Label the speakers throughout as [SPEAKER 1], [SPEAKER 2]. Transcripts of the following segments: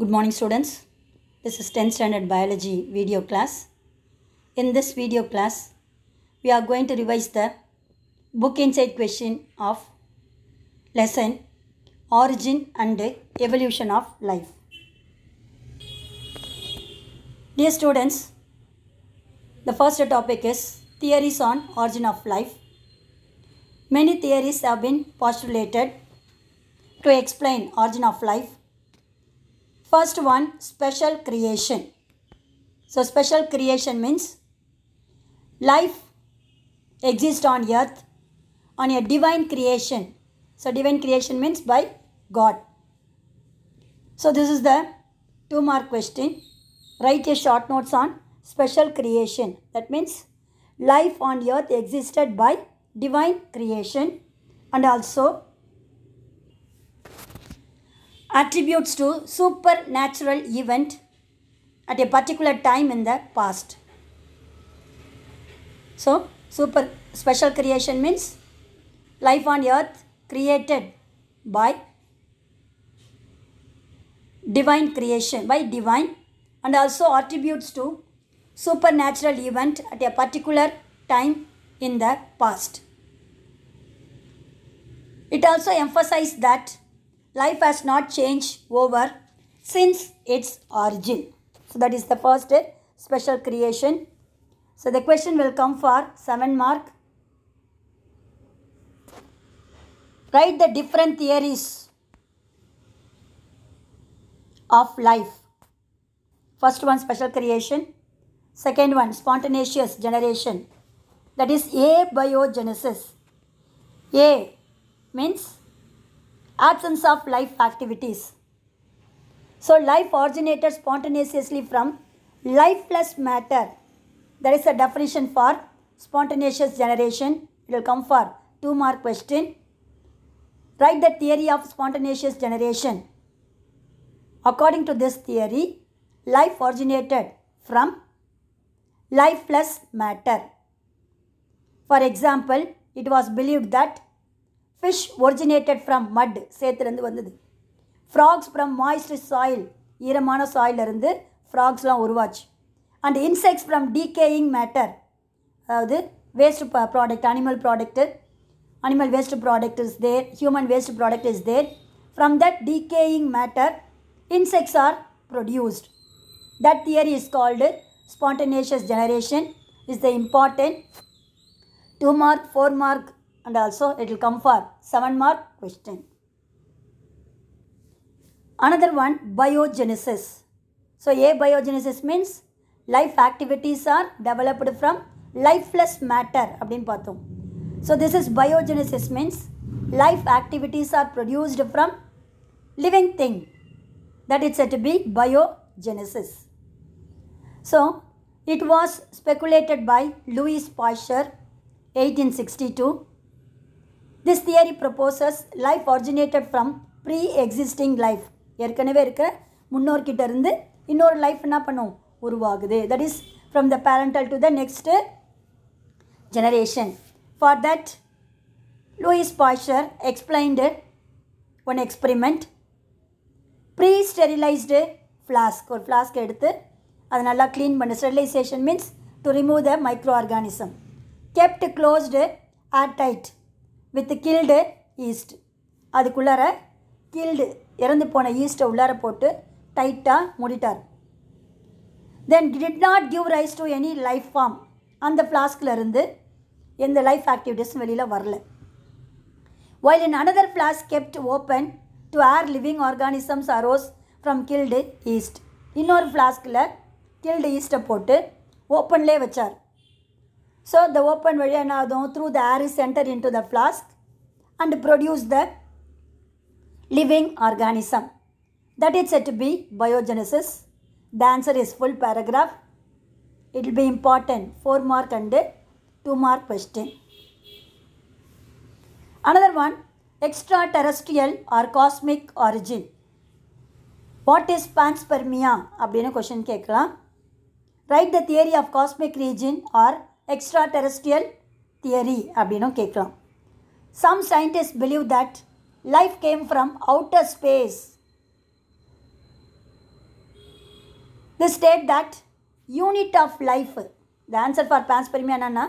[SPEAKER 1] Good morning students. This is 10th standard biology video class. In this video class, we are going to revise the book inside question of lesson Origin and Evolution of Life. Dear students, the first topic is theories on origin of life. Many theories have been postulated to explain origin of life First one, special creation. So, special creation means life exists on earth on a divine creation. So, divine creation means by God. So, this is the two mark question. Write your short notes on special creation. That means life on earth existed by divine creation and also attributes to supernatural event at a particular time in the past. So, super special creation means life on earth created by divine creation, by divine and also attributes to supernatural event at a particular time in the past. It also emphasized that life has not changed over since its origin. So that is the first special creation. So the question will come for 7 mark. Write the different theories of life. First one special creation. Second one spontaneous generation. That is abiogenesis. A means absence of life activities. So life originated spontaneously from lifeless matter. That is a definition for spontaneous generation. It will come for two mark question. Write the theory of spontaneous generation. According to this theory, life originated from lifeless matter. For example, it was believed that fish originated from mud சேத்துலேருந்து வந்தது frocks from moist soil ஈரமான சாயிலிருந்து frogs from உருவாச்சு and insects from decaying matter அதாவது waste product animal product animal waste product is there human waste product is there from that decaying matter insects are produced that theory is called spontaneous generation is the important two mark four mark and also it will come for 7 more question. Another one biogenesis. So a biogenesis means life activities are developed from lifeless matter. So this is biogenesis means life activities are produced from living thing. That is said to be biogenesis. So it was speculated by Louis Pasteur 1862. This theory proposes life originated from pre existing life ஏற்கனவே இருக்க முன்னோர்கிட்ட இருந்து இன்னொரு life என்ன பண்ணும் உருவாகுது that is from the parental to the next generation for that Louis Pasteur explained one experiment pre sterilised flask ஒரு flask எடுத்து அதை நல்லா க்ளீன் பண்ணு sterilisation means to remove the micro organism kept closed air tight with killed yeast அதுக்குள்ளார killed இறந்து போன ஈஸ்ட்டை உள்ளார போட்டு டைட்டாக முடிட்டார் then did not give rise to any life form அந்த ஃப்ளாஸ்கில் இருந்து எந்த லைஃப் ஆக்டிவிட்டீஸும் வெளியில் வரல while in another flask kept open to air living organisms arose from killed yeast இன்னொரு ஃப்ளாஸ்கில் கில்டு ஈஸ்ட்டை போட்டு ஓப்பன்லே வச்சார் So the open via now through the air is entered into the flask and produce the living organism. That is said to be biogenesis. The answer is full paragraph. It will be important. 4 mark and 2 mark question. Another one, extraterrestrial or cosmic origin. What is panspermia? அப்படின்னு question kekkalam write the theory of cosmic region or extraterrestrial theory அப்படின்னும் கேட்கலாம் some scientist believe that life came from outer space the state that unit of life the answer for panspermia என்னென்னா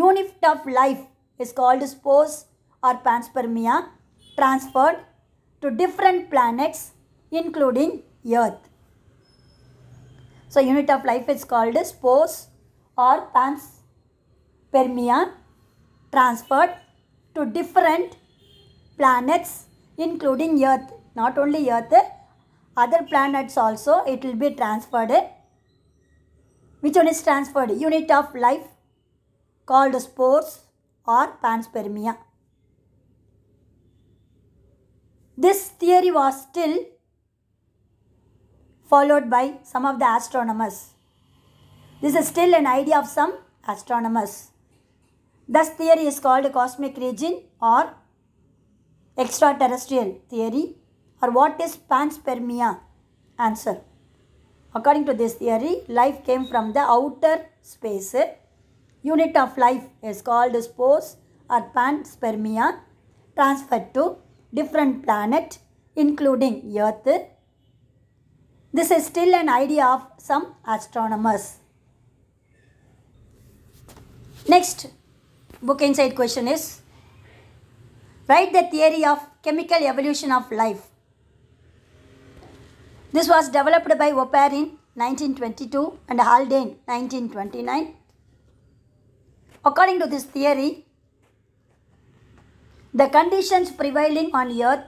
[SPEAKER 1] unit of life is called spores or panspermia transferred to different planets including Earth. So unit of life is called spores or pans Permian transferred to different planets including Earth. Not only Earth, other planets also it will be transferred. Which one is transferred? Unit of life called spores or panspermia. This theory was still followed by some of the astronomers. This is still an idea of some astronomers. Thus, theory is called cosmic region or extraterrestrial theory or what is panspermia? Answer. According to this theory, life came from the outer space. Unit of life is called spores or panspermia transferred to different planet including Earth. This is still an idea of some astronomers. Next, book inside question is write the theory of chemical evolution of life. This was developed by Opar in 1922 and Haldane 1929. According to this theory, the conditions prevailing on earth,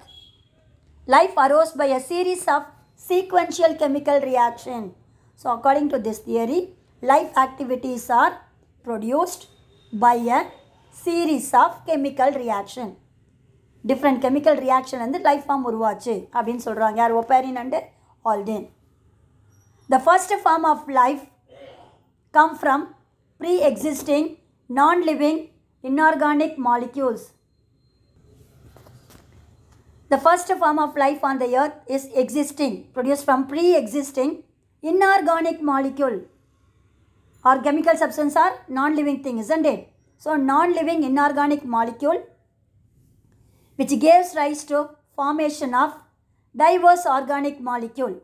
[SPEAKER 1] life arose by a series of sequential chemical reaction. So according to this theory, life activities are produced by a series of chemical reaction different chemical reaction வந்து life form உருவாச்சு அப்படின்னு சொல்கிறாங்க யார் Oparin and Haldane the first form of life come from pre existing non living inorganic molecules The first form of life on the earth is existing, produced from pre inorganic molecule or chemical substance or or living thing is and it? So non-living inorganic molecule which gives rise to formation of diverse organic molecule.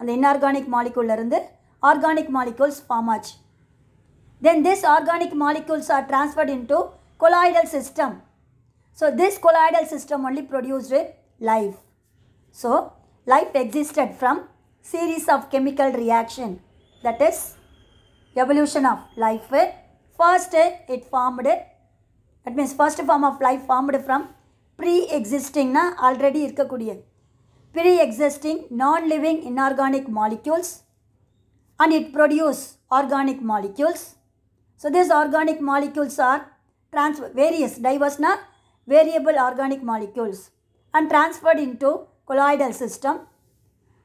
[SPEAKER 1] And the inorganic molecule are organic molecules form Then these organic molecules are transferred into colloidal system. So this colloidal system only produced life. So life existed from series of chemical reaction that is evolution of life with First, it formed, that means first form of life formed from pre existing na already இருக்கக்கூடிய pre-existing non-living inorganic molecules and it produce organic molecules. So these organic molecules are transfer various diverse na variable organic molecules and transferred into colloidal system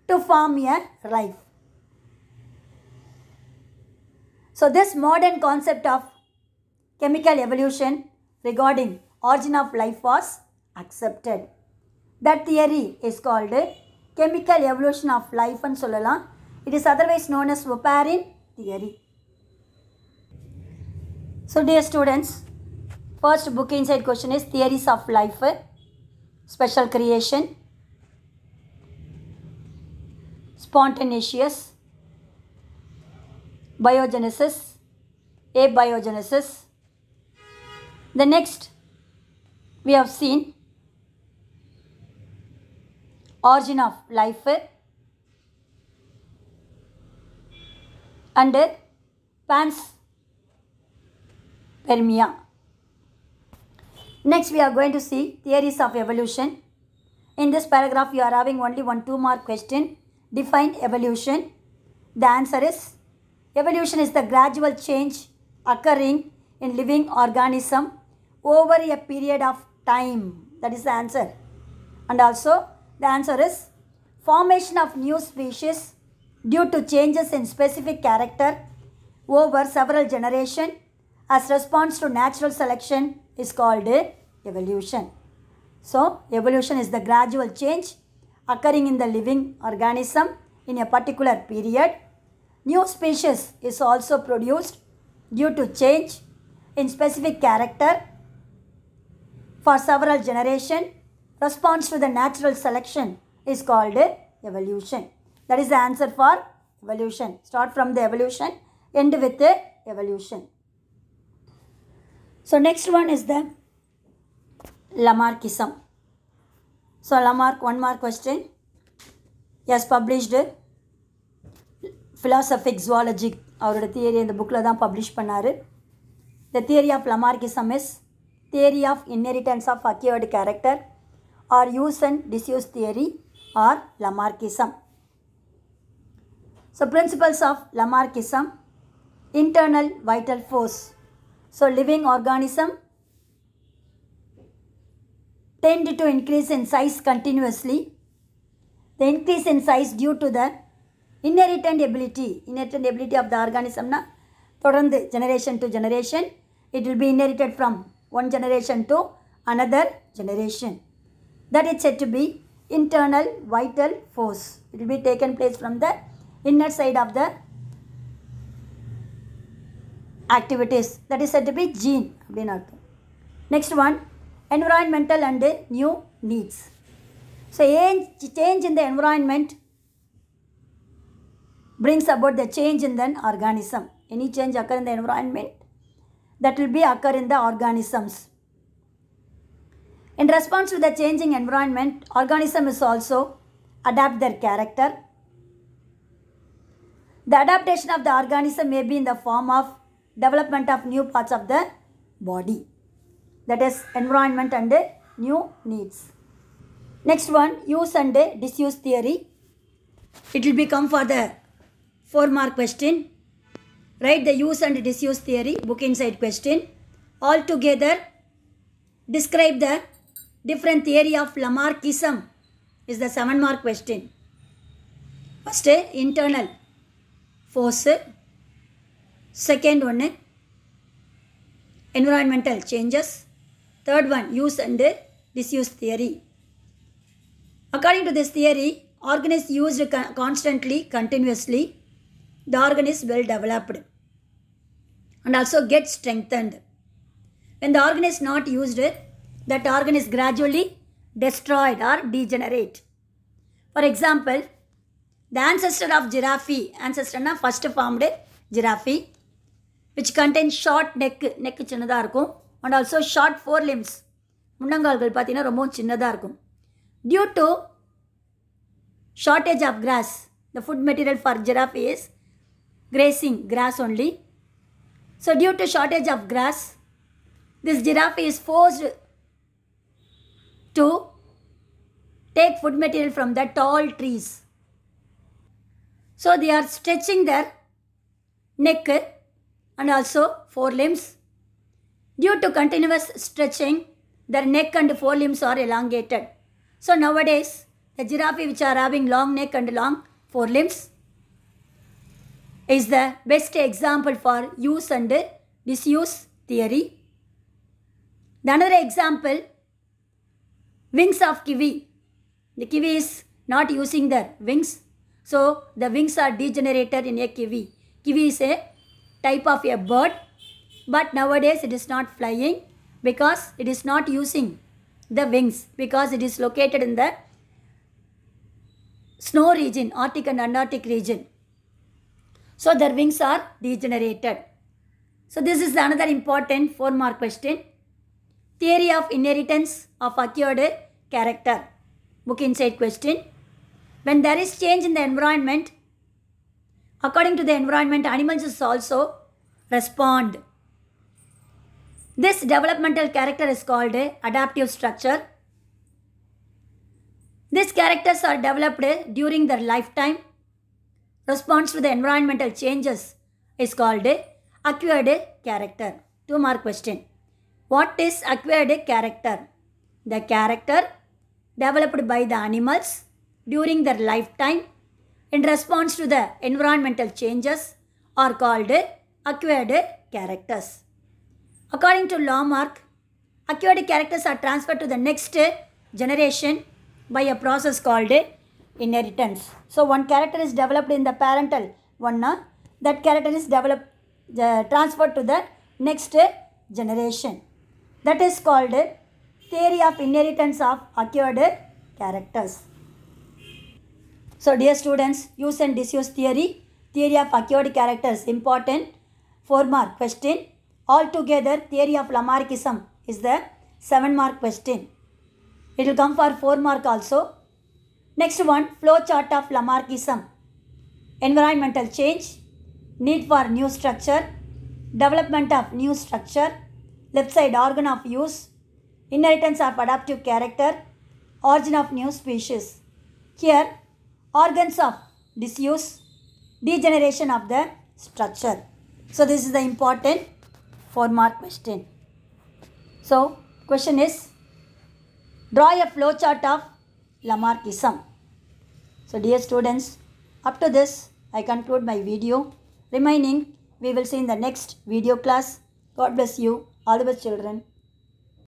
[SPEAKER 1] to form a life. So this modern concept of chemical evolution regarding origin of life was accepted. That theory is called chemical evolution of life and சொல்லலாம் it is otherwise known as Oparin theory. So dear students, first book inside question is theories of life, special creation, spontaneous, biogenesis, abiogenesis. The next we have seen origin of life and panspermia. Next we are going to see theories of evolution. In this paragraph you are having only one two mark question. Define evolution. The answer is Evolution is the gradual change occurring in living organism over a period of time. That is the answer. And also the answer is formation of new species due to changes in specific character over several generations as response to natural selection is called evolution. So, evolution is the gradual change occurring in the living organism in a particular period New species is also produced due to change in specific character for several generation. Response to the natural selection is called evolution. That is the answer for evolution. Start from the evolution, end with the evolution. So next one is the Lamarckism. So Lamarck one more question. Yes, published philosophic zoology அவரோட தியரி அந்த புக்கில் தான் publish பண்ணார் the theory of Lamarckism is theory of inheritance of acquired character or use and disuse theory or Lamarckism so principles of Lamarckism internal vital force so living organism tend to increase in size continuously the increase in size due to the inherited ability inherent ability of the na, தொடர்ந்து generation to generation, it will be inherited from one generation to another generation. that is said to be internal vital force. It will be taken place from the inner side of the activities. That is said to be gene. Next one, environmental and new needs. So change in the environment brings about the change in the organism. Any change occur in the environment that will be occur in the organisms. In response to the changing environment, organism is also adapt their character. The adaptation of the organism may be in the form of development of new parts of the body. That is environment and new needs. Next one, use and disuse theory. It will become for the 4 mark question. Write the use and disuse theory book inside question. Altogether, describe the different theory of Lamarckism is the 7 mark question. First, internal force. Second one, environmental changes. Third one, use and disuse theory. According to this theory, organ is used constantly, continuously the organ is well developed and also gets strengthened. When the organ is not used, that organ is gradually destroyed or degenerate. For example, the ancestor of giraffe, ancestor na first formed giraffe, which contains short neck, neck சின்னதாக இருக்கும் and also short fore limbs முன்னங்கால்கள் பார்த்தீங்கன்னா ரொம்பவும் சின்னதாக இருக்கும் due to shortage of grass the food material for giraffe is grazing, grass only. So due to shortage of grass, this giraffe is forced to take food material from the tall trees. So they are stretching their neck and also forelimbs. Due to continuous stretching, their neck and forelimbs are elongated. So nowadays, the giraffe which are having long neck and long forelimbs, is the best example for use and disuse theory. The another example, wings of kiwi. The kiwi is not using their wings. So, the wings are degenerated in a kiwi. Kiwi is a type of a bird. But nowadays it is not flying because it is not using the wings because it is located in the snow region, Arctic and Antarctic region. So their wings are degenerated. So this is another important four mark question. Theory of inheritance of acquired character. Book inside question. When there is change in the environment, according to the environment, animals also respond. This developmental character is called adaptive structure. These characters are developed during their lifetime response to the environmental changes is called acquired character. Two more question. What is acquired character? The character developed by the animals during their lifetime in response to the environmental changes are called acquired characters. According to Lawmark, acquired characters are transferred to the next generation by a process called inheritance. So one character is developed in the parental one, that character is developed, uh, transferred to the next generation. That is called theory of inheritance of acquired characters. So dear students, use and disuse theory, theory of acquired characters, important, 4 mark question. Altogether, theory of Lamarckism is the 7 mark question. It will come for 4 mark also. Next one, flowchart of Lamarckism. Environmental change, need for new structure, development of new structure, left side organ of use, inheritance of adaptive character, origin of new species. Here, organs of disuse, degeneration of the structure. So, this is the important four mark question. So, question is, draw a flowchart of Lamarckism. So dear students, up to this I conclude my video. Remaining we will see in the next video class. God bless you, all of us children.